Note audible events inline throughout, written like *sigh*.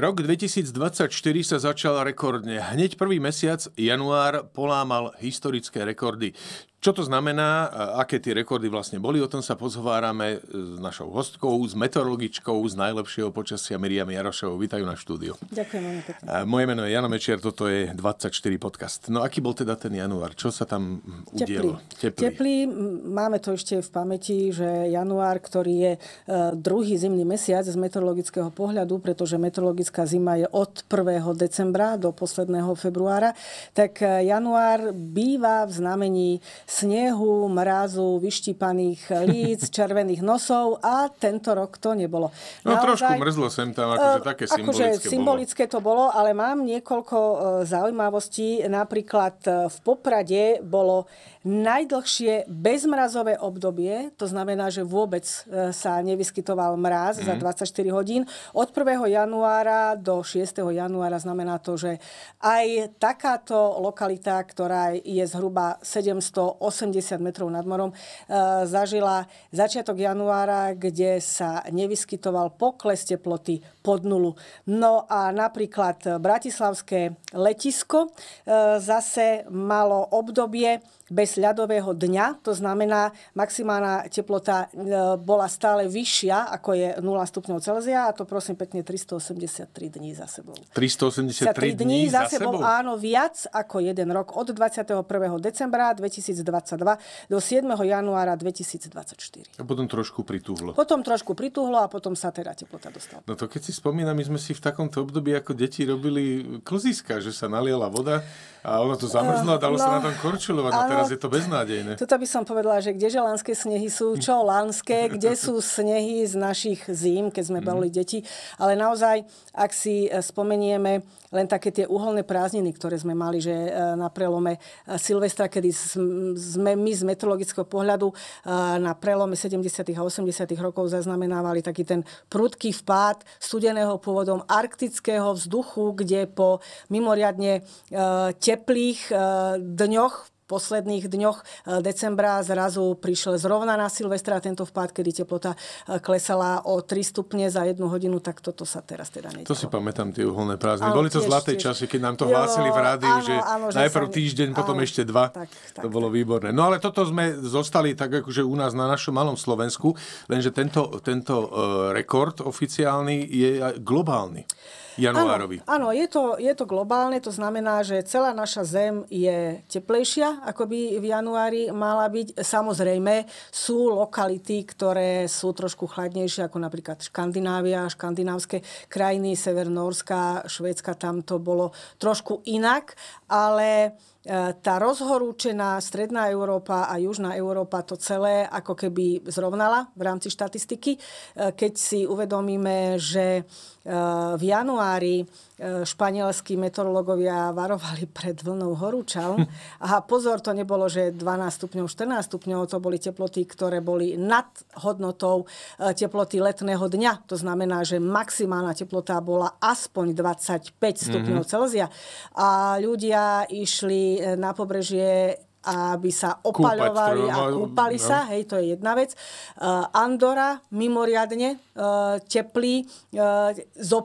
Rok 2024 sa začal rekordne. Hneď prvý mesiac, január, polámal historické rekordy. Čo to znamená, aké tie rekordy vlastne boli, o tom sa pozhovárame s našou hostkou, s meteorologičkou z najlepšieho počasia Miriam Jarošovou. Vítajú na štúdiu. Ďakujem veľmi pekne. Moje meno je Jano Mečiar, toto je 24 podcast. No aký bol teda ten január? Čo sa tam udielo? Teplý. Teplý. Máme to ešte v pamäti, že január, ktorý je e, druhý zimný mesiac z meteorologického pohľadu, pretože meteorologická zima je od 1. decembra do posledného februára, tak e, január býva v znamení snehu, mrazu, vyštípaných líc, *laughs* červených nosov a tento rok to nebolo. No Naozaj, trošku mrzlo sem tam, akože eh, také akože symbolické akože symbolické to bolo, ale mám niekoľko eh, zaujímavostí. Napríklad eh, v Poprade bolo najdlhšie bezmrazové obdobie, to znamená, že vôbec sa nevyskytoval mraz mm. za 24 mhm. hodín. Od 1. januára do 6. januára znamená to, že aj takáto lokalita, ktorá je zhruba 700 80 metrov nad morom, e, zažila začiatok januára, kde sa nevyskytoval pokles teploty pod nulu. No a napríklad Bratislavské letisko e, zase malo obdobie, bez ľadového dňa, to znamená maximálna teplota e, bola stále vyššia, ako je 0 stupňov Celzia a to prosím pekne 383 dní za sebou. 383 dní za sebou? Áno, viac ako jeden rok od 21. decembra 2022 do 7. januára 2024. A potom trošku prituhlo. Potom trošku prituhlo a potom sa teda teplota dostala. No to keď si spomínam, my sme si v takomto období ako deti robili klziska, že sa naliela voda a ono to zamrzlo a dalo ehm, no, sa na tom korčulovať. No áno, teraz je to beznádejné. Toto by som povedala, že kde želanské snehy sú, čo lanské, *laughs* kde sú snehy z našich zím, keď sme boli mm. deti. Ale naozaj, ak si e, spomenieme len také tie uholné prázdniny, ktoré sme mali, že e, na prelome e, Silvestra, kedy sme my z meteorologického pohľadu na prelome 70. a 80. rokov zaznamenávali taký ten prudký vpád studeného pôvodom arktického vzduchu, kde po mimoriadne teplých dňoch posledných dňoch e, decembra zrazu prišiel zrovna na Silvestra tento vpád, kedy teplota e, klesala o 3 stupne za jednu hodinu, tak toto sa teraz teda nedalo. To si pamätám, tie uholné prázdne. Boli to tiež, zlaté tiež. časy, keď nám to hlásili v rádiu, áno, že áno, najprv som... týždeň, áno, potom ešte dva. Tak, tak, to bolo tak. výborné. No ale toto sme zostali tak akože u nás na našom malom Slovensku, lenže tento, tento e, rekord oficiálny je globálny januárovi. Áno, áno je, to, je to globálne, to znamená, že celá naša Zem je teplejšia, ako by v januári mala byť. Samozrejme, sú lokality, ktoré sú trošku chladnejšie, ako napríklad Škandinávia, škandinávske krajiny, Severnórska, Švédska, tam to bolo trošku inak, ale e, tá rozhorúčená stredná Európa a južná Európa to celé ako keby zrovnala v rámci štatistiky. E, keď si uvedomíme, že e, v januári januári e, španielskí meteorológovia varovali pred vlnou horúčav. Hm. A pozor, to nebolo, že 12 stupňov, 14 stupňov, to boli teploty, ktoré boli nad hodnotou e, teploty letného dňa. To znamená, že maximálna teplota bola aspoň 25 stupňov mm-hmm. Celzia. A ľudia išli e, na pobrežie aby sa opaľovali Kúpať, a kúpali no. sa, hej, to je jedna vec. Uh, e, Andora mimoriadne uh, teplý, uh,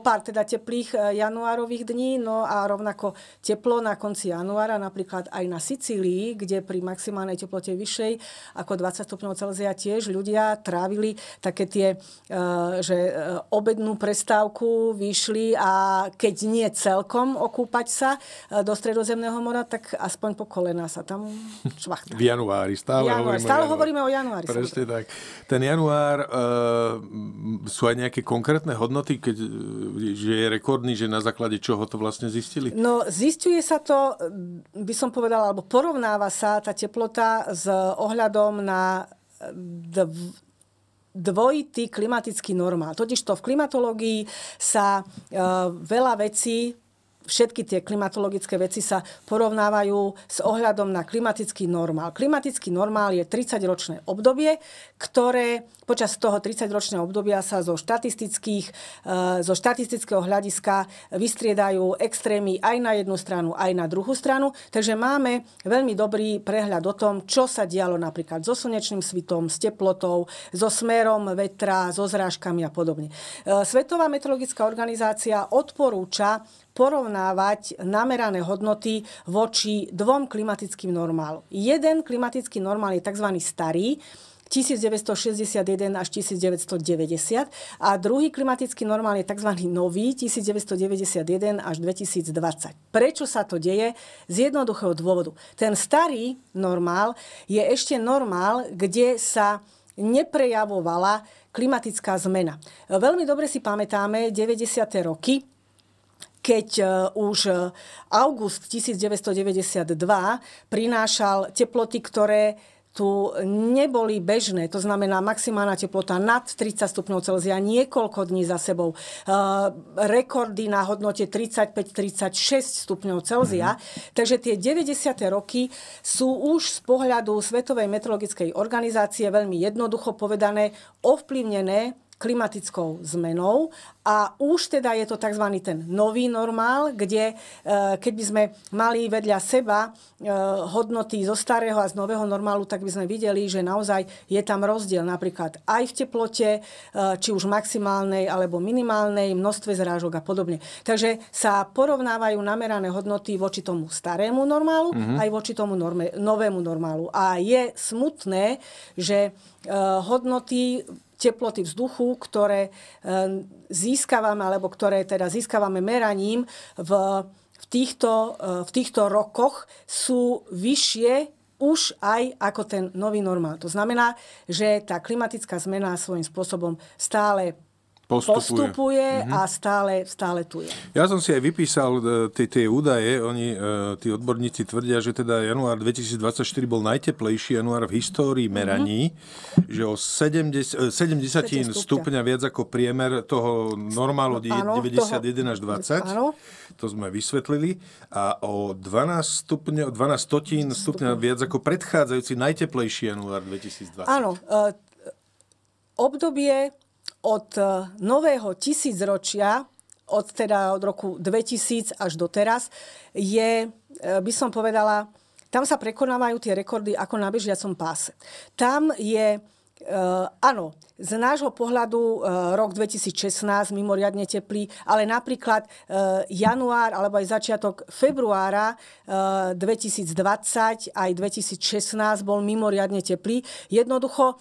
pár teda teplých uh, januárových dní, no a rovnako teplo na konci januára, napríklad aj na Sicílii, kde pri maximálnej teplote vyššej ako 20 stupňov Celzia tiež ľudia trávili také tie, uh, že uh, obednú prestávku vyšli a keď nie celkom okúpať sa uh, do Stredozemného mora, tak aspoň po kolena sa tam v januári, stále januári, hovoríme Stále o hovoríme o januári. Presne tak. Ten január, uh, sú aj nejaké konkrétne hodnoty, keď, eh, že je rekordný, že na základe čoho to vlastne zistili? No, zistuje sa to, by som povedala, alebo porovnáva sa tá teplota s ohľadom na eh, dv- dvojitý klimatický normál. Totiž to v klimatológii sa uh, veľa vecí všetky tie klimatologické veci sa porovnávajú s ohľadom na klimatický normál. Klimatický normál je 30-ročné obdobie, ktoré počas toho 30-ročného obdobia sa zo, štatistických, eh, zo štatistického hľadiska vystriedajú extrémy aj na jednu stranu, aj na druhú stranu. Takže máme veľmi dobrý prehľad o tom, čo sa dialo napríklad so slnečným svitom, s teplotou, so smerom vetra, so zrážkami a podobne. Eh, Svetová meteorologická organizácia odporúča porovnávať namerané hodnoty voči dvom klimatickým normálom. Jeden klimatický normál je tzv. starý, 1961 až 1990 a druhý klimatický normál je tzv. nový 1991 až 2020. Prečo sa to deje? Z jednoduchého dôvodu. Ten starý normál je ešte normál, kde sa neprejavovala klimatická zmena. Veľmi dobre si pamätáme 90. roky, keď e, už e, august 1992 prinášal teploty, ktoré tu neboli bežné, to znamená maximálna teplota nad 30 stupňov Celzia niekoľko dní za sebou. E, rekordy na hodnote 35-36 stupňov Celzia. Mm-hmm. Takže tie 90. roky sú už z pohľadu Svetovej meteorologickej organizácie veľmi jednoducho povedané ovplyvnené klimatickou zmenou a už teda je to tzv. ten nový normál, kde e, by sme mali vedľa seba e, hodnoty zo starého a z nového normálu, tak by sme videli, že naozaj je tam rozdiel napríklad aj v teplote, e, či už maximálnej alebo minimálnej, množstve zrážok a podobne. Takže sa porovnávajú namerané hodnoty voči tomu starému normálu mm-hmm. aj voči tomu norme, novému normálu. A je smutné, že hodnoty teploty vzduchu, ktoré e, získavame, alebo ktoré teda získavame meraním v, v, týchto, e, v týchto rokoch, sú vyššie už aj ako ten nový normál. To znamená, že tá klimatická zmena svojím spôsobom stále postupuje, postupuje mm-hmm. a stále, stále tu je. Ja som si aj vypísal e, tie údaje. Oni, e, tí odborníci tvrdia, že teda január 2024 bol najteplejší január v histórii mhm. meraní, mm-hmm. že o 70, 70 e, stupňa viac ako priemer toho normálu 91 až 20. Áno. To sme vysvetlili. A o 12, stupňa, 12 stotín stupňa viac ako predchádzajúci najteplejší január 2020. Áno. obdobie od e, nového tisícročia, od, teda od roku 2000 až do teraz, je, e, by som povedala, tam sa prekonávajú tie rekordy ako na bežiacom páse. Tam je e, áno, z nášho pohľadu rok 2016 mimoriadne teplý, ale napríklad január alebo aj začiatok februára 2020 aj 2016 bol mimoriadne teplý. Jednoducho,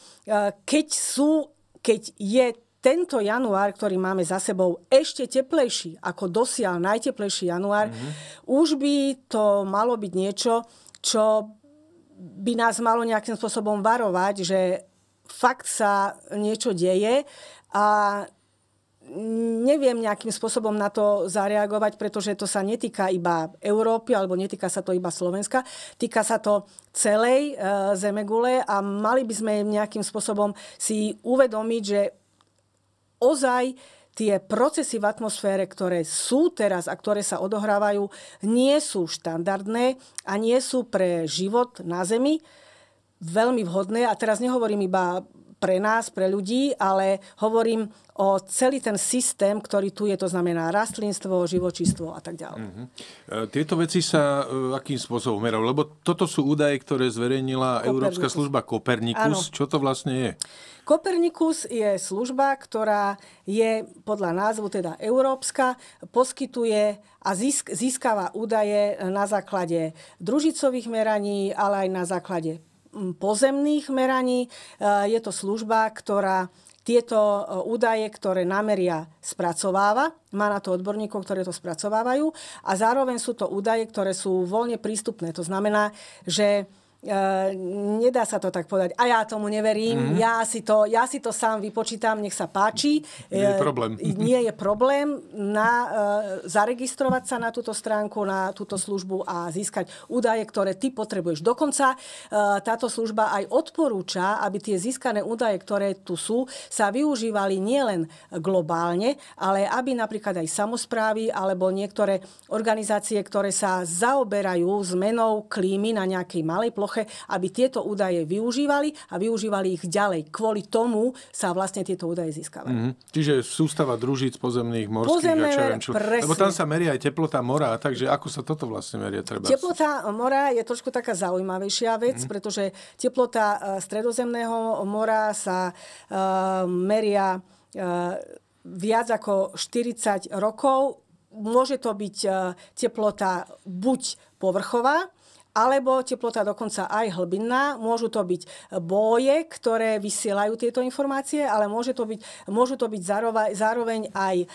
keď sú keď je tento január, ktorý máme za sebou, ešte teplejší, ako dosiaľ najteplejší január, mm-hmm. už by to malo byť niečo, čo by nás malo nejakým spôsobom varovať, že fakt sa niečo deje a neviem nejakým spôsobom na to zareagovať, pretože to sa netýka iba Európy alebo netýka sa to iba Slovenska, týka sa to celej e, zemegule a mali by sme nejakým spôsobom si uvedomiť, že ozaj tie procesy v atmosfére, ktoré sú teraz a ktoré sa odohrávajú, nie sú štandardné a nie sú pre život na Zemi veľmi vhodné. A teraz nehovorím iba pre nás, pre ľudí, ale hovorím o celý ten systém, ktorý tu je, to znamená rastlinstvo, živočístvo a tak ďalej. Uh-huh. Tieto veci sa e, akým spôsobom merajú? Lebo toto sú údaje, ktoré zverejnila Kopernikus. Európska služba Kopernikus. Áno. Čo to vlastne je? Kopernikus je služba, ktorá je podľa názvu teda európska, poskytuje a získava údaje na základe družicových meraní, ale aj na základe pozemných meraní. E, je to služba, ktorá tieto e, údaje, ktoré nameria, spracováva. Má na to odborníkov, ktoré to spracovávajú. A zároveň sú to údaje, ktoré sú voľne prístupné. To znamená, že Eh, nedá sa to tak povedať. A ja tomu neverím. mm Ja, si to, ja si to sám vypočítam, nech sa páči. Nie je eh, problém. Nie je problém na, eh, zaregistrovať sa na túto stránku, na túto službu a získať údaje, ktoré ty potrebuješ. Dokonca táto služba aj odporúča, aby tie získané údaje, ktoré tu sú, sa využívali nielen globálne, ale aby napríklad aj samozprávy alebo niektoré organizácie, ktoré sa zaoberajú zmenou klímy na nejakej malej ploche, jednoduché, aby tieto údaje využívali a využívali ich ďalej. Kvôli tomu sa vlastne tieto údaje získavajú. Mm-hmm. Čiže sústava družíc pozemných, morských Pozemné, a čo viem čo. Lebo tam sa meria aj teplota mora, takže ako sa toto vlastne meria? Treba... Teplota mora je trošku taká zaujímavejšia vec, mm-hmm. pretože teplota e, stredozemného mora sa uh, meria uh, viac ako 40 rokov. Môže to byť teplota buď povrchová, alebo teplota dokonca aj hlbinná. Môžu to byť eh, boje, ktoré vysielajú tieto informácie, ale môže to byť, môžu to byť zároveň aj eh,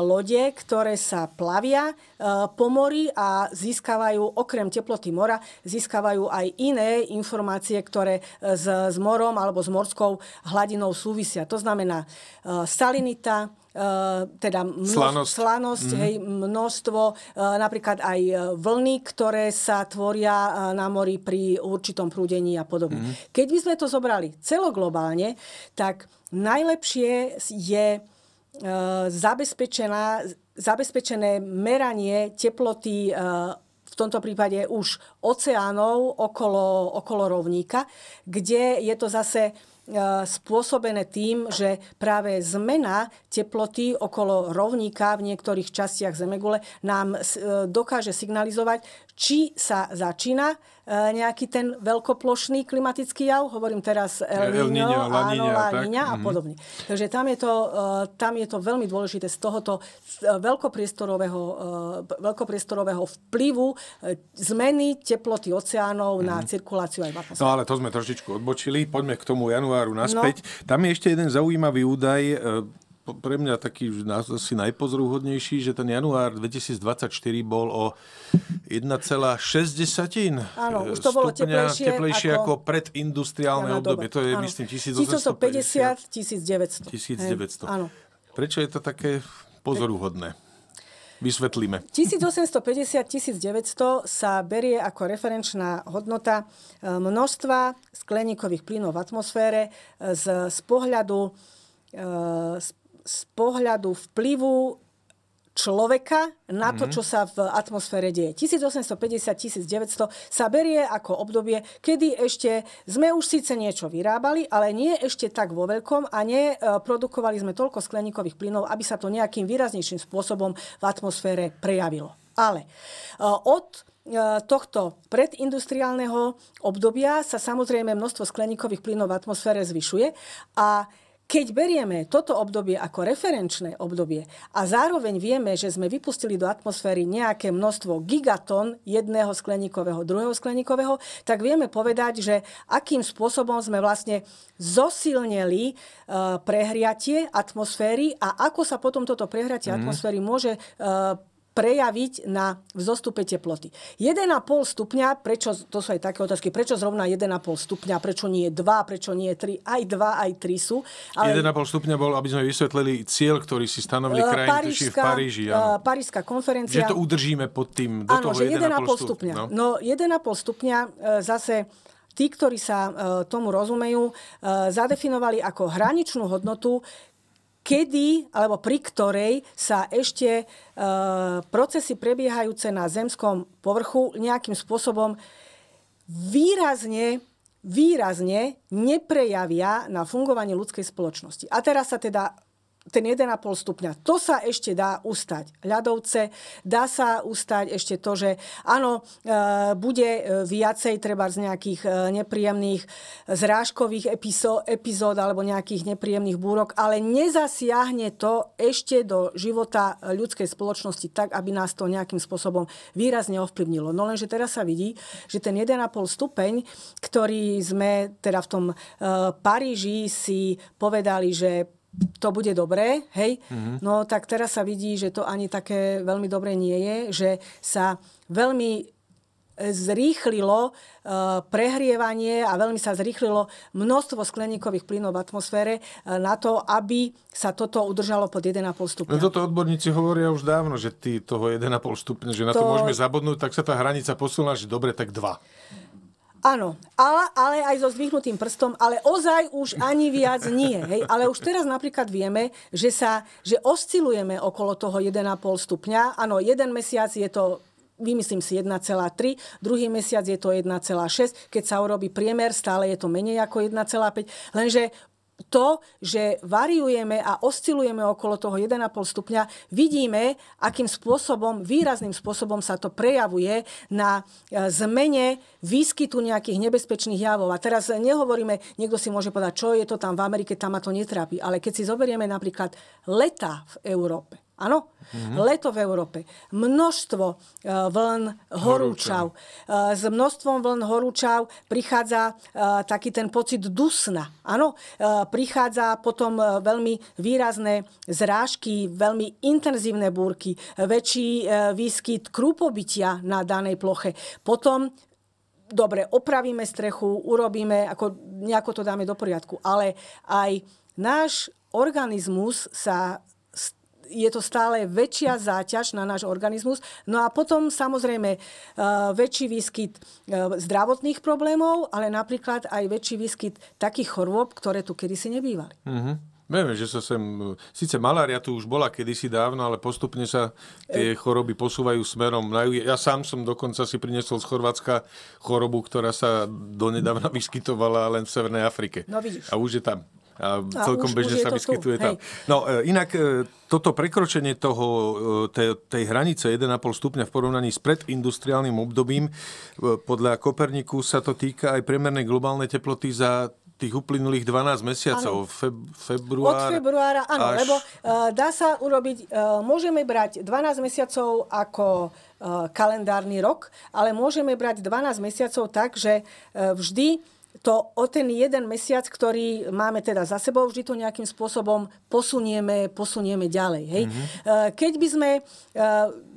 lode, ktoré sa plavia eh, po mori a získavajú okrem teploty mora, získavajú aj iné informácie, ktoré s, s morom alebo s morskou hladinou súvisia. To znamená salinita, Eh, teda množ, slanosť, slanosť mm. hej, množstvo, eh, napríklad aj eh, vlny, ktoré sa tvoria na mori pri určitom prúdení a podobne. Mm. Keď by sme to zobrali celoglobálne, tak najlepšie je zabezpečená, zabezpečené meranie teploty v tomto prípade už oceánov okolo, okolo rovníka, kde je to zase E, spôsobené tým, že práve zmena teploty okolo rovníka v niektorých častiach Zemegule nám e, dokáže signalizovať, či sa začína e, nejaký ten veľkoplošný klimatický jav, hovorím teraz El Niño, áno, La Niña a mhm. podobne. Mm-hmm. Takže tam je, to, e, tam je to veľmi dôležité z tohoto e, veľkopriestorového, veľkopriestorového vplyvu zmeny teploty oceánov mm-hmm. na mhm. cirkuláciu aj v atmosfére. No ale to sme trošičku odbočili. Poďme k tomu januáru naspäť. No. Tam je ešte jeden zaujímavý údaj pre mňa taký asi najpozrúhodnejší, že ten január 2024 bol o 1,6 e, stupňa už teplejšie, teplejšie ako, ako predindustriálne obdobie. To je, áno. myslím, 1850, 1900. 1900. Áno. Prečo je to také pozoruhodné? Vysvetlíme. 1850-1900 sa berie ako referenčná hodnota e, množstva skleníkových plynov v atmosfére e, z, z pohľadu z z pohľadu vplyvu človeka na to, mhm. čo sa v atmosfére deje. 1850-1900 sa berie ako obdobie, kedy ešte sme už síce niečo vyrábali, ale nie ešte tak vo veľkom a neprodukovali e, sme toľko skleníkových plynov, aby sa to nejakým výraznejším spôsobom v atmosfére prejavilo. Ale e, od e, tohto predindustriálneho obdobia sa samozrejme množstvo skleníkových plynov v atmosfére zvyšuje a keď berieme toto obdobie ako referenčné obdobie a zároveň vieme, že sme vypustili do atmosféry nejaké množstvo gigatón jedného skleníkového, druhého skleníkového, tak vieme povedať, že akým spôsobom sme vlastne zosilnili e, prehriatie atmosféry a ako sa potom toto prehriatie mm. atmosféry môže e, prejaviť na vzostupe teploty. 1,5 stupňa, prečo, to sú aj také otázky, prečo zrovna 1,5 stupňa, prečo nie 2, prečo nie 3, aj 2, aj 3 sú. Ale... 1,5 stupňa bol, aby sme vysvetlili cieľ, ktorý si stanovili uh, krajiny Parížska, v Paríži. Uh, e, Parížska konferencia. Že to udržíme pod tým do áno, toho 1,5 stupňa. No, no 1,5 stupňa uh, zase tí, ktorí sa tomu rozumejú, zadefinovali ako hraničnú hodnotu, kedy alebo pri ktorej sa ešte e, procesy prebiehajúce na zemskom povrchu nejakým spôsobom výrazne výrazne neprejavia na fungovanie ľudskej spoločnosti. A teraz sa teda ten 1,5 stupňa. To sa ešte dá ustať. Ľadovce, dá sa ustať ešte to, že áno, e, bude e, viacej treba z nejakých e, nepríjemných zrážkových epizód alebo nejakých nepríjemných búrok, ale nezasiahne to ešte do života ľudskej spoločnosti tak, aby nás to nejakým spôsobom výrazne ovplyvnilo. No lenže teraz sa vidí, že ten 1,5 stupeň, ktorý sme teda v tom Paríži si povedali, že to bude dobré, hej, mm-hmm. no tak teraz sa vidí, že to ani také veľmi dobré nie je, že sa veľmi e, zrýchlilo e, prehrievanie a veľmi sa zrýchlilo množstvo skleníkových plynov v atmosfére e, na to, aby sa toto udržalo pod 1,5 stupňa. No toto odborníci hovoria už dávno, že ty toho 1,5 stupňa, že na to môžeme zabodnúť, tak sa tá hranica posunula, že dobre, tak 2. Áno, ale, ale aj so zvýhnutým prstom, ale ozaj už ani viac nie. Hej? Ale už teraz napríklad vieme, že, sa, že oscilujeme okolo toho 1,5 stupňa. Áno, jeden mesiac je to vymyslím si 1,3, druhý mesiac je to 1,6, keď sa urobí priemer, stále je to menej ako 1,5, lenže to, že variujeme a oscilujeme okolo toho 1,5 stupňa, vidíme, akým spôsobom, výrazným spôsobom sa to prejavuje na e, zmene výskytu nejakých nebezpečných javov. A teraz nehovoríme, niekto si môže povedať, čo je to tam v Amerike, tam ma to netrápi. Ale keď si zoberieme napríklad leta v Európe, Áno? Mm-hmm. Leto v Európe. Množstvo e, vln horúčav. E, s množstvom vln horúčav prichádza e, taký ten pocit dusna. Áno? Prichádza potom veľmi výrazné zrážky, veľmi intenzívne búrky, väčší výskyt krúpobytia na danej ploche. Potom dobre, opravíme strechu, urobíme, ako nejako to dáme do poriadku, ale aj náš organizmus sa je to stále väčšia záťaž na náš organizmus. No a potom samozrejme e, väčší výskyt e, zdravotných problémov, ale napríklad aj väčší výskyt takých chorôb, ktoré tu kedysi nebývali. Uh-huh. Vieme, že sa sem... Sice malária tu už bola kedysi dávno, ale postupne sa tie e. choroby posúvajú smerom na Ja sám som dokonca si priniesol z Chorvátska chorobu, ktorá sa donedávna *laughs* vyskytovala len v Severnej Afrike. No vidíš. A už je tam a celkom a bežne sa vyskytuje tam. No e, inak e, toto prekročenie toho, e, tej, tej hranice 1,5 stupňa v porovnaní s predindustriálnym obdobím, podľa Koperniku sa to týka aj priemernej globálnej teploty za tých uplynulých 12 mesiacov, Feb, február. Od februára, áno, až... lebo uh, dá sa urobiť, uh, môžeme brať 12 mesiacov ako uh, kalendárny rok, ale môžeme brať 12 mesiacov tak, že uh, vždy to o ten jeden mesiac, ktorý máme teda za sebou, vždy to nejakým spôsobom posunieme, posunieme ďalej. Hej? Mm-hmm. Keď by sme eh,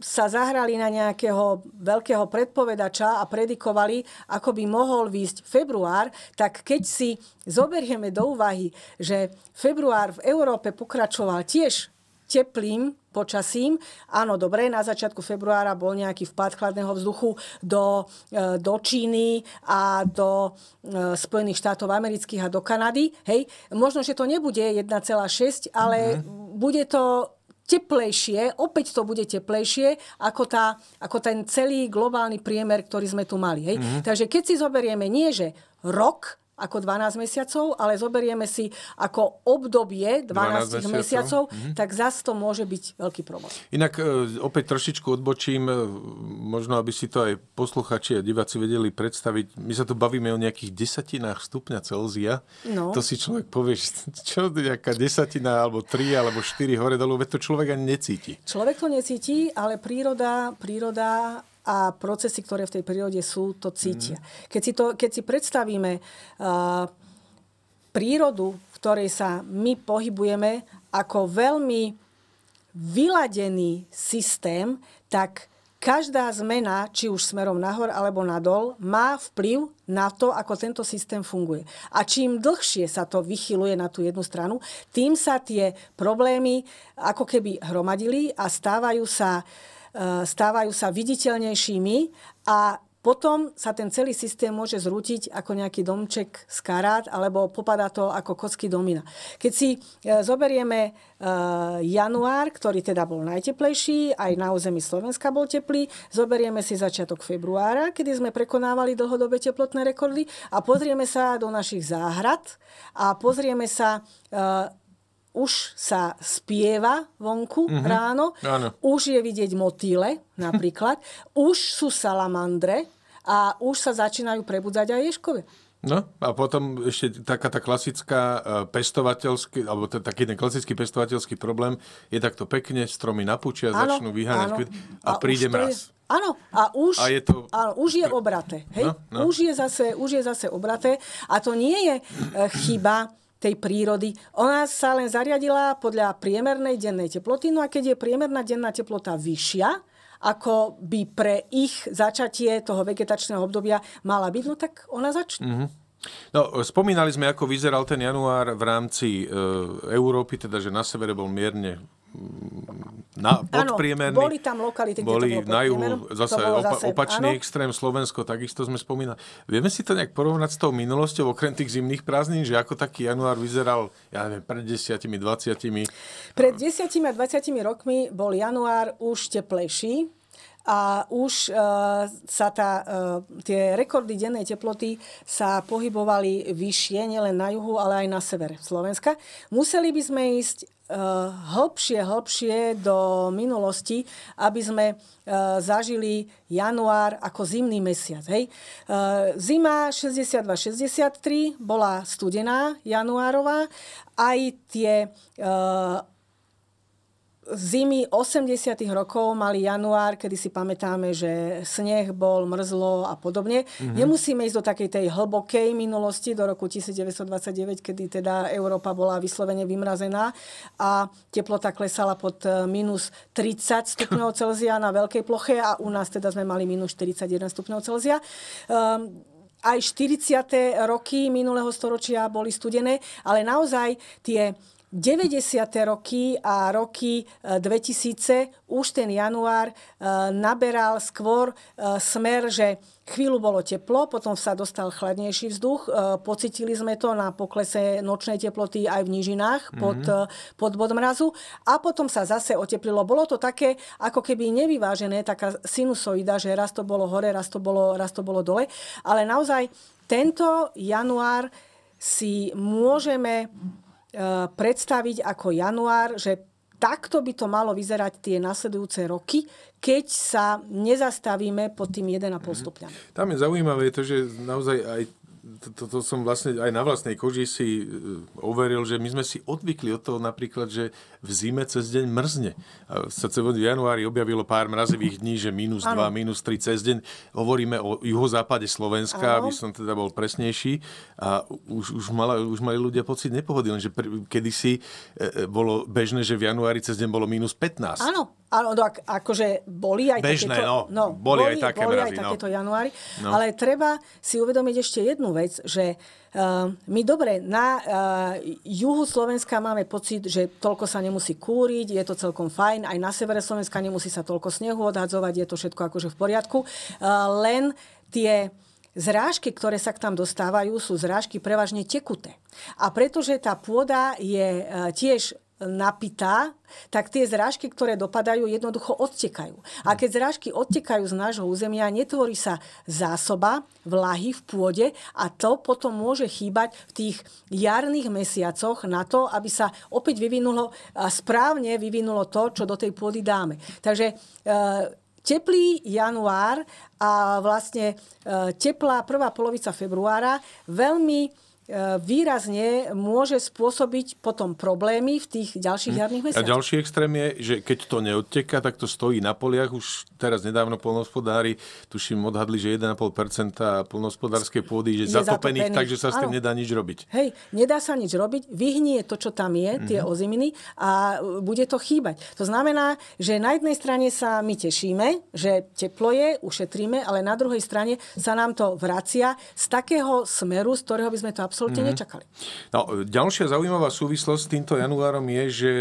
sa zahrali na nejakého veľkého predpovedača a predikovali, ako by mohol výjsť február, tak keď si zoberieme do úvahy, že február v Európe pokračoval tiež teplým počasím. Áno, dobre, na začiatku februára bol nejaký vpad chladného vzduchu do, e, do Číny a do e, Spojených štátov amerických a do Kanady. Hej, možno, že to nebude 1,6, ale mm-hmm. bude to teplejšie, opäť to bude teplejšie ako, tá, ako ten celý globálny priemer, ktorý sme tu mali. Hej? Mm-hmm. Takže keď si zoberieme nie, že rok, ako 12 mesiacov, ale zoberieme si ako obdobie 12, 12 mesiacov, mesiacov mm-hmm. tak zase to môže byť veľký problém. Inak e, opäť trošičku odbočím, e, možno aby si to aj posluchači a diváci vedeli predstaviť. My sa tu bavíme o nejakých desatinách stupňa Celzia. No. To si človek povie, čo nejaká desatina, alebo tri, alebo štyri hore dolu, veď to človek ani necíti. Človek to necíti, ale príroda, príroda a procesy, ktoré v tej prírode sú, to mhm. cítia. Keď si, to, keď si predstavíme uh, prírodu, v ktorej sa my pohybujeme, ako veľmi vyladený systém, tak každá zmena, či už smerom nahor alebo nadol, má vplyv na to, ako tento systém funguje. A čím dlhšie sa to vychyluje na tú jednu stranu, tým sa tie problémy ako keby hromadili a stávajú sa uh, E, stávajú sa viditeľnejšími a potom sa ten celý systém môže zrútiť ako nejaký domček z karát alebo popadá to ako kocky domina. Keď si e, zoberieme e, január, ktorý teda bol najteplejší, aj na území Slovenska bol teplý, zoberieme si začiatok februára, kedy sme prekonávali dlhodobé teplotné rekordy a pozrieme sa do našich záhrad a pozrieme sa už sa spieva vonku mm-hmm. ráno, Áno. už je vidieť motýle napríklad, *laughs* už sú salamandre a už sa začínajú prebudzať aj ješkové. No a potom ešte taká tá klasická e, pestovateľský, alebo t- taký ten klasický pestovateľský problém je takto pekne, stromy napúčia, ano, začnú vyháňať a, a príde mraz. Áno, a už, a je to... áno, už je obraté. Hej? No, no. Už, je zase, už je zase obraté a to nie je e, chyba tej prírody. Ona sa len zariadila podľa priemernej dennej teploty, no a keď je priemerná denná teplota vyššia, ako by pre ich začatie toho vegetačného obdobia mala byť, no tak ona začne. Mm-hmm. No, spomínali sme, ako vyzeral ten január v rámci e, Európy, teda že na severe bol mierne Mm, na podpriemerný. Áno, boli tam lokality, kde boli to bolo na juhu, zase, to bolo zase opačný áno. extrém Slovensko, takisto sme spomínali. Vieme si to nejak porovnať s tou minulosťou, okrem tých zimných prázdnin, že ako taký január vyzeral, ja neviem, pred 10 20 Pred 10 a 20 rokmi bol január už teplejší, a už uh, sa tá, uh, tie rekordy dennej teploty sa pohybovali vyššie, nielen na juhu, ale aj na severe Slovenska. Museli by sme ísť Eh, hlbšie, hlbšie do minulosti, aby sme eh, zažili január ako zimný mesiac. Hej? Eh, zima 62-63 bola studená januárová, aj tie zimy 80. rokov mali január, kedy si pamätáme, že sneh bol, mrzlo a podobne. Mm-hmm. Nemusíme ísť do takej tej hlbokej minulosti, do roku 1929, kedy teda Európa bola vyslovene vymrazená a teplota klesala pod e, minus 30 stupňov Celzia na veľkej ploche a u nás teda sme mali minus 41 stupňov Celzia. Um, aj 40. roky minulého storočia boli studené, ale naozaj tie 90. roky a roky 2000 e, už ten január e, naberal skôr e, smer, že chvíľu bolo teplo, potom sa dostal chladnejší vzduch. Pocitili sme to na poklese nočnej teploty aj v nížinách mhm. pod, mm-hmm. pod bod mrazu. A potom sa zase oteplilo. Bolo to také ako keby nevyvážené, taká sinusoida, že raz to bolo hore, raz to bolo, raz to bolo dole. Ale naozaj tento január si môžeme E, predstaviť ako január, že takto by to malo vyzerať tie nasledujúce roky, keď sa nezastavíme pod tým 1,5 mhm. stupňami. Tam je zaujímavé to, že naozaj aj toto som vlastne aj na vlastnej koži si e, overil, že my sme si odvykli od toho napríklad, že v zime cez deň mrzne. A sa v januári objavilo pár mrazivých dní, že minus 2, minus 3 cez deň. Hovoríme o juhozápade Slovenska, ano. aby som teda bol presnejší. A už, už, mala, už mali ľudia pocit nepohody, lenže pr- kedysi e, e bolo bežné, že v januári cez deň bolo minus 15. Áno, Áno, no, akože boli aj Bežné, takéto, no, no, boli, boli aj, také boli mrazy, aj takéto no. januári, no. ale treba si uvedomiť ešte jednu vec, že uh, my dobre, na uh, juhu Slovenska máme pocit, že toľko sa nemusí kúriť, je to celkom fajn, aj na severe Slovenska nemusí sa toľko snehu odhadzovať, je to všetko akože v poriadku, uh, len tie zrážky, ktoré sa k tam dostávajú, sú zrážky prevažne tekuté. A pretože tá pôda je tiež napitá, tak tie zrážky, ktoré dopadajú, jednoducho odtekajú. A keď zrážky odtekajú z nášho územia, netvorí sa zásoba vlahy v pôde a to potom môže chýbať v tých jarných mesiacoch na to, aby sa opäť vyvinulo a správne vyvinulo to, čo do tej pôdy dáme. Takže e, teplý január a vlastne e, teplá prvá polovica februára veľmi E, výrazne môže spôsobiť potom problémy v tých ďalších hm. jarných mesiacoch. A ďalší extrém je, že keď to neodteká, tak to stojí na poliach. Už teraz nedávno polnospodári, tuším, odhadli, že 1,5% polnospodárskej pôdy je zatopených, takže sa s tým ano. nedá nič robiť. Hej, nedá sa nič robiť, vyhnie to, čo tam je, tie mm-hmm. oziminy a e, bude to chýbať. To znamená, že na jednej strane sa my tešíme, že teplo je, ušetríme, ale na druhej strane sa nám to vracia z takého smeru, z ktorého by sme to absolvovali absolútne mm-hmm. nečakali. No, ďalšia zaujímavá súvislosť s týmto januárom je, že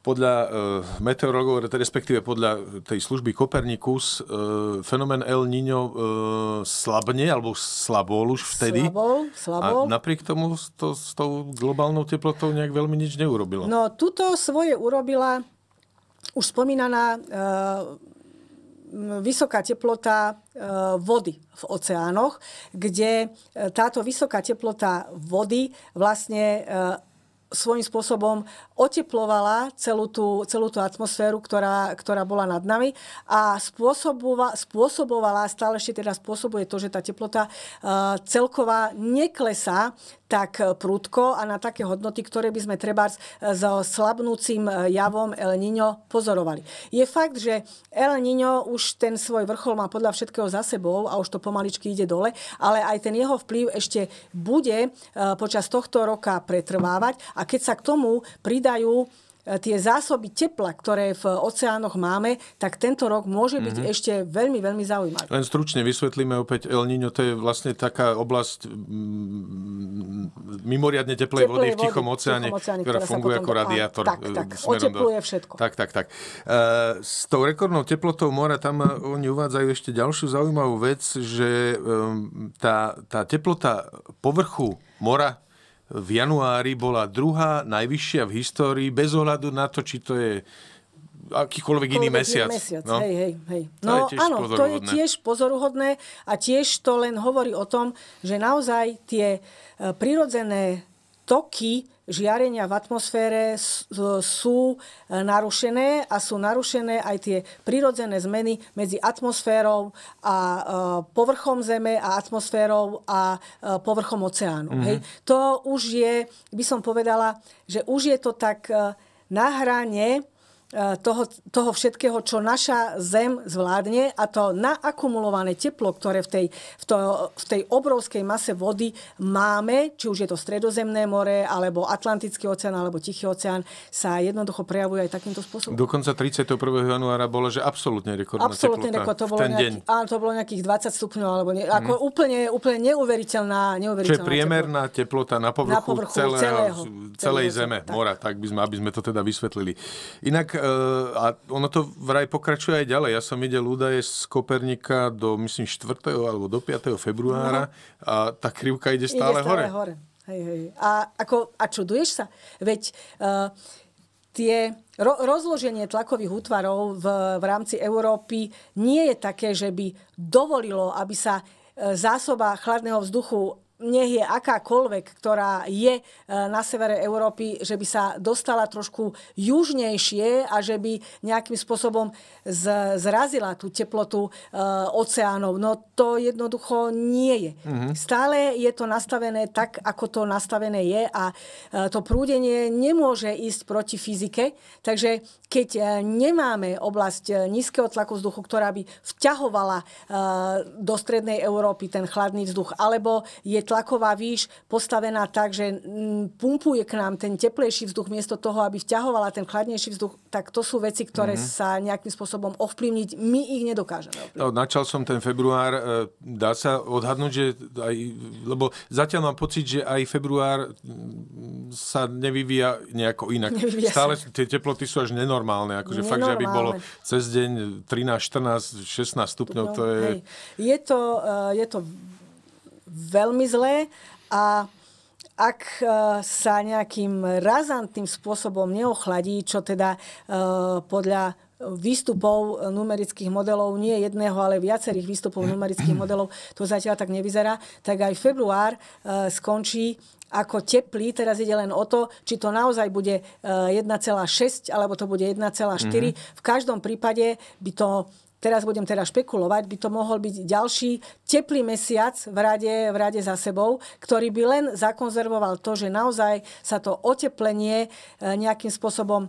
podľa e, meteorológov, respektíve podľa tej služby Kopernikus, e, fenomén El Niño e, slabne, alebo slabol už vtedy. Slabol, slabol. A napriek tomu to, s tou globálnou teplotou nejak veľmi nič neurobilo. No, tuto svoje urobila už spomínaná e, vysoká teplota e, vody v oceánoch, kde e, táto vysoká teplota vody vlastne e, svojím spôsobom oteplovala celú tú, celú tú atmosféru, ktorá, ktorá bola nad nami a spôsobova, spôsobovala, stále ešte teda spôsobuje to, že tá teplota uh, celková neklesá tak prúdko a na také hodnoty, ktoré by sme treba s slabnúcim javom El Niño pozorovali. Je fakt, že El Niño už ten svoj vrchol má podľa všetkého za sebou a už to pomaličky ide dole, ale aj ten jeho vplyv ešte bude uh, počas tohto roka pretrvávať a keď sa k tomu pridajú e, tie zásoby tepla, ktoré v oceánoch máme, tak tento rok môže byť mm-hmm. ešte veľmi, veľmi zaujímavý. Len stručne vysvetlíme opäť El Niño, to je vlastne taká oblasť mimoriadne teplej, teplej vody v Tichom oceáne, oceáne ktorá, ktorá funguje ako radiátor. Tak, tak, e, otepluje do... všetko. Tak, tak, tak. E, s tou rekordnou teplotou mora, tam oni uvádzajú ešte ďalšiu zaujímavú vec, že tá, tá teplota povrchu mora v januári bola druhá najvyššia v histórii, bez ohľadu na to, či to je akýkoľvek iný mesiac. mesiac. No, hej, hej, hej. no to áno, to je tiež pozoruhodné a tiež to len hovorí o tom, že naozaj tie e, prirodzené toky žiarenia v atmosfére sú e, narušené a sú narušené aj tie prírodzené zmeny medzi atmosférou a e, povrchom Zeme a atmosférou a e, povrchom oceánu. Mm-hmm. Hej. To už je, by som povedala, že už je to tak na hrane E, toho, toho všetkého, čo naša Zem zvládne a to naakumulované teplo, ktoré v tej, v, to, v tej obrovskej mase vody máme, či už je to Stredozemné more, alebo Atlantický oceán, alebo Tichý oceán, sa jednoducho prejavuje aj takýmto spôsobom. Dokonca 31. januára bolo, že absolútne rekordná absolútne teplota rekord, to bolo, nejaký, áno, to bolo nejakých 20 stupňov, alebo ne, mm. ako úplne, úplne neuveriteľná, neuveriteľná Čiže priemerná teplota na povrchu, na povrchu celého, celého, celej celej zeme, tak. mora, tak by sme, aby sme to teda vysvetlili. Inak Eh, a ono to vraj pokračuje aj ďalej. Ja som videl údaje z Kopernika do, myslím, 4. alebo do 5. februára no. a tá krivka ide stále, ide stále hore. hore. Hej, hej. A, ako, a čuduješ sa? Veď uh, tie ro- rozloženie tlakových útvarov v, v rámci Európy nie je také, že by dovolilo, aby sa eh, zásoba chladného vzduchu nech je akákoľvek, ktorá je e, na severe Európy, že by sa dostala trošku južnejšie a že by nejakým spôsobom zrazila tú teplotu e, oceánov. No to jednoducho nie je. Mm-hmm. Stále je to nastavené tak, ako to nastavené je a e, to prúdenie nemôže ísť proti fyzike. Takže keď nemáme oblasť nízkeho tlaku vzduchu, ktorá by vťahovala do strednej Európy ten chladný vzduch, alebo je tlaková výš postavená tak, že mm, pumpuje k nám ten teplejší vzduch miesto toho, aby vťahovala ten chladnejší vzduch, tak to sú veci, ktoré mm-hmm. sa nejakým spôsobom ovplyvniť. My ich nedokážeme. Ovplyvniť. No, načal som ten február. E, dá sa odhadnúť, že aj, lebo zatiaľ mám pocit, že aj február sa nevyvíja nejako inak. Nevyvíja Stále sa. tie teploty sú až nenormálne. Akože nenormálne. fakt, že aby bolo cez deň 13, 14, 16 stupňov, to je... Hej. Je to, e, je to veľmi zlé a ak e, sa nejakým razantným spôsobom neochladí, čo teda e, podľa výstupov numerických modelov, nie jedného, ale viacerých výstupov numerických modelov, to zatiaľ tak nevyzerá, tak aj február e, skončí ako teplý. Teraz ide len o to, či to naozaj bude 1,6 alebo to bude 1,4. Mm-hmm. V každom prípade by to teraz budem teda špekulovať, by to mohol byť ďalší teplý mesiac v rade, v rade za sebou, ktorý by len zakonzervoval to, že naozaj sa to oteplenie e, nejakým spôsobom e,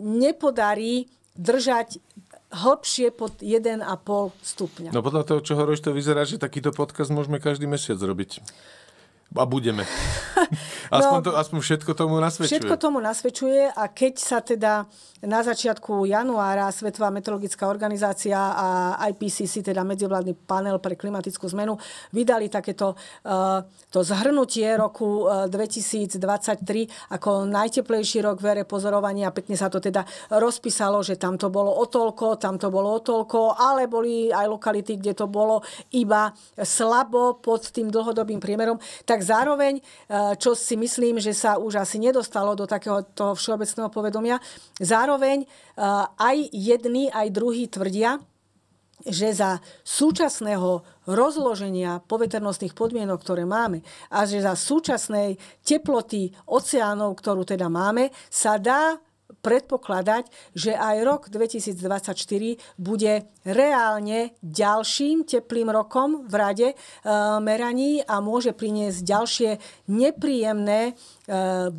nepodarí držať hlbšie pod 1,5 stupňa. No podľa toho, čo hovoríš, to vyzerá, že takýto podcast môžeme každý mesiac robiť a budeme. *laughs* Aspoň, no, to, aspoň všetko tomu nasvedčuje. Všetko tomu nasvedčuje a keď sa teda na začiatku januára Svetová meteorologická organizácia a IPCC, teda medzivládny panel pre klimatickú zmenu, vydali takéto uh, to zhrnutie roku 2023 eh, ako najteplejší rok v ére pozorovania. Pekne sa to teda rozpísalo, že tam to bolo o toľko, tam to bolo o toľko, ale boli aj lokality, kde to bolo iba slabo pod tým dlhodobým priemerom. Tak tak zároveň, e, čo si myslím, že sa už asi nedostalo do takého toho všeobecného povedomia, zároveň e, aj jedni, aj druhí tvrdia, že za súčasného rozloženia poveternostných podmienok, ktoré máme, a že za súčasnej teploty oceánov, ktorú teda máme, sa dá predpokladať, že aj rok 2024 bude reálne ďalším teplým rokom v rade e, meraní a môže priniesť ďalšie nepríjemné e,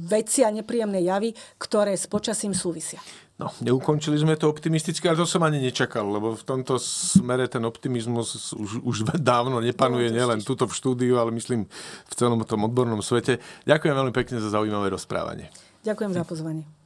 veci a nepríjemné javy, ktoré s počasím súvisia. No, neukončili sme to optimisticky, ale to som ani nečakal, lebo v tomto smere ten optimizmus už, už dávno nepanuje no, nielen tuto v štúdiu, ale myslím v celom tom odbornom svete. Ďakujem veľmi pekne za zaujímavé rozprávanie. Ďakujem za pozvanie.